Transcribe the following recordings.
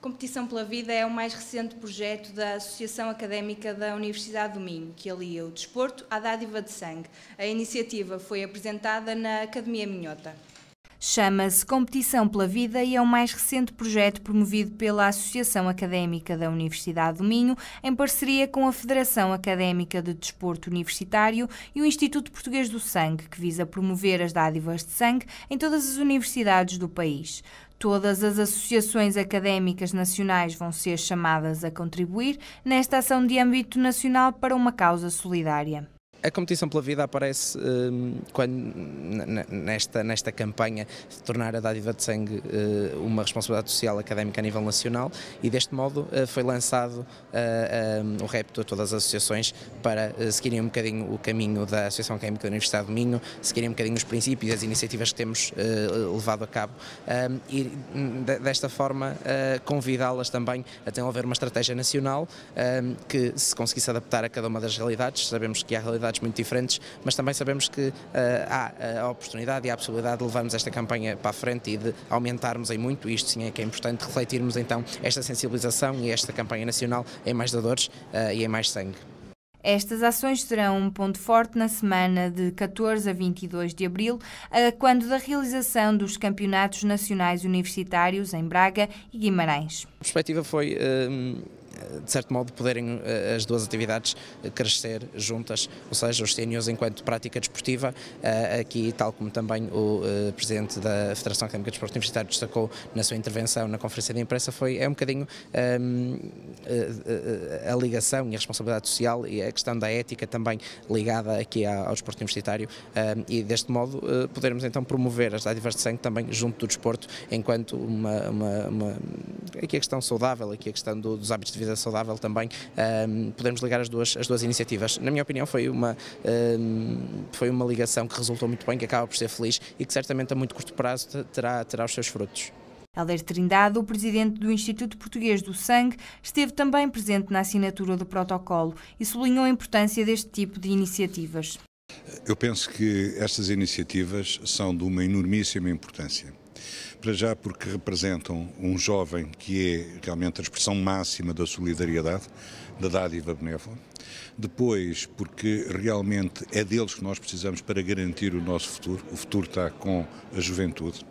Competição pela Vida é o mais recente projeto da Associação Académica da Universidade do Minho, que alia o desporto à dádiva de sangue. A iniciativa foi apresentada na Academia Minhota. Chama-se Competição pela Vida e é o mais recente projeto promovido pela Associação Académica da Universidade do Minho, em parceria com a Federação Académica de Desporto Universitário e o Instituto Português do Sangue, que visa promover as dádivas de sangue em todas as universidades do país. Todas as associações académicas nacionais vão ser chamadas a contribuir nesta ação de âmbito nacional para uma causa solidária a competição pela vida aparece hum, quando, nesta, nesta campanha de tornar a dádiva de sangue uh, uma responsabilidade social académica a nível nacional e deste modo uh, foi lançado uh, um, o repto a todas as associações para seguirem um bocadinho o caminho da Associação Académica da Universidade do Minho, seguirem um bocadinho os princípios e as iniciativas que temos levado a cabo um, e desta forma convidá-las também a desenvolver uma estratégia nacional que se conseguisse adaptar a cada uma das realidades, sabemos que há realidades realidades muito diferentes, mas também sabemos que uh, há eh, a oportunidade e a possibilidade de levarmos esta campanha para a frente e de aumentarmos em muito, isto sim é que é importante, refletirmos então esta sensibilização e esta campanha nacional em mais dadores uh, e em mais sangue. Estas ações serão um ponto forte na semana de 14 a 22 de abril, quando da realização dos campeonatos nacionais universitários em Braga e Guimarães. A perspectiva foi. Uh de certo modo, poderem eh, as duas atividades eh, crescer juntas, ou seja, os séniores enquanto prática desportiva, eh, aqui, tal como também o Presidente da Federação Académica de Esportes Universitário destacou na sua intervenção na conferência de imprensa, foi, é um bocadinho ehm, a ligação e a responsabilidade social e a questão da ética também ligada aqui ao desporto universitário ehm, e, deste modo, podermos então promover as dádivas de sangue também junto do desporto, enquanto uma, uma, uma aqui a questão saudável, aqui a questão do, dos hábitos de vida Saudável também, um, podemos ligar as duas, as duas iniciativas. Na minha opinião foi uma, um, foi uma ligação que resultou muito bem, que acaba por ser feliz e que certamente a muito curto prazo terá, terá os seus frutos. Helder Trindade, o presidente do Instituto Português do Sangue, esteve também presente na assinatura do protocolo e sublinhou a importância deste tipo de iniciativas. Eu penso que estas iniciativas são de uma enormíssima importância. Para já porque representam um jovem que é realmente a expressão máxima da solidariedade, da dádiva benévola. Depois, porque realmente é deles que nós precisamos para garantir o nosso futuro. O futuro está com a juventude.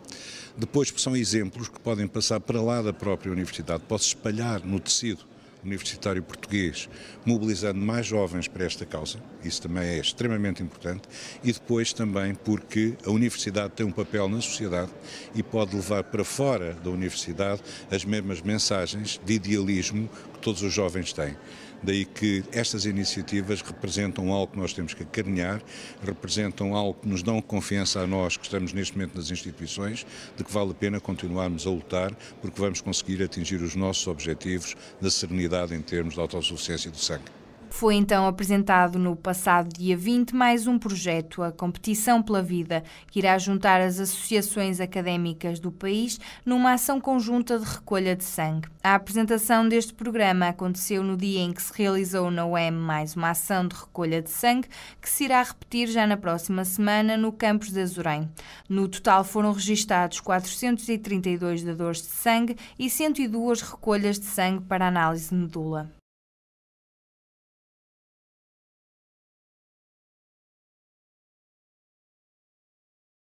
Depois, porque são exemplos que podem passar para lá da própria universidade, pode espalhar no tecido universitário português, mobilizando mais jovens para esta causa, isso também é extremamente importante, e depois também porque a universidade tem um papel na sociedade e pode levar para fora da universidade as mesmas mensagens de idealismo que todos os jovens têm. Daí que estas iniciativas representam algo que nós temos que acarinhar, representam algo que nos dão confiança a nós que estamos neste momento nas instituições, de que vale a pena continuarmos a lutar, porque vamos conseguir atingir os nossos objetivos da serenidade em termos de autossuficiência do sangue. Foi então apresentado no passado dia 20 mais um projeto, a Competição pela Vida, que irá juntar as associações académicas do país numa ação conjunta de recolha de sangue. A apresentação deste programa aconteceu no dia em que se realizou na UEM mais uma ação de recolha de sangue, que se irá repetir já na próxima semana no campus de Azurém. No total foram registados 432 dadores de sangue e 102 recolhas de sangue para análise medula.